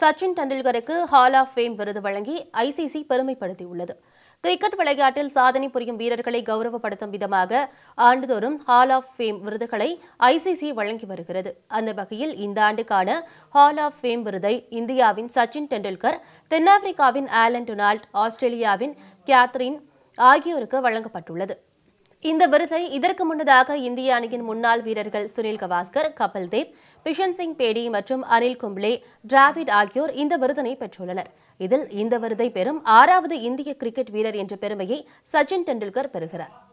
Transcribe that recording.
சச்சின் டெண்டுல்கருக்கு hall of fame விருது வழங்கி ஐசிசி பெருமைப்படுத்தியுள்ளது கிரிக்கெட் விளையாட்டில் சாதனை புரியும் வீரர்களை கௌரவப்படுத்தும் விதமாக ஆண்டுதோறும் ஹால் ஆஃப் ஃபேம் விருதுகளை ஐசிசி வழங்கி வருகிறது அந்த வகையில் இந்த ஆண்டுக்கான ஹால் ஆஃப் ஃபேம் விருதை இந்தியாவின் சச்சின் டெண்டுல்கர் தென்னாப்பிரிக்காவின் ஆலன் டொனால்ட் ஆஸ்திரேலியாவின் கேத்ரின் ஆகியோருக்கு வழங்கப்பட்டுள்ளது இந்த விருதை இதற்கு முன்னதாக இந்திய அணியின் முன்னாள் வீரர்கள் சுனில் கவாஸ்கர் கபில் தேவ் பிஷன் சிங் பேடி மற்றும் அனில் கும்ப்ளே டிராவிட் ஆகியோர் இந்த விருதினை பெற்றுள்ளனர் இதில் இந்த விருதை பெறும் ஆறாவது இந்திய கிரிக்கெட் வீரர் என்ற பெருமையை சச்சின் டெண்டுல்கர் பெறுகிறார்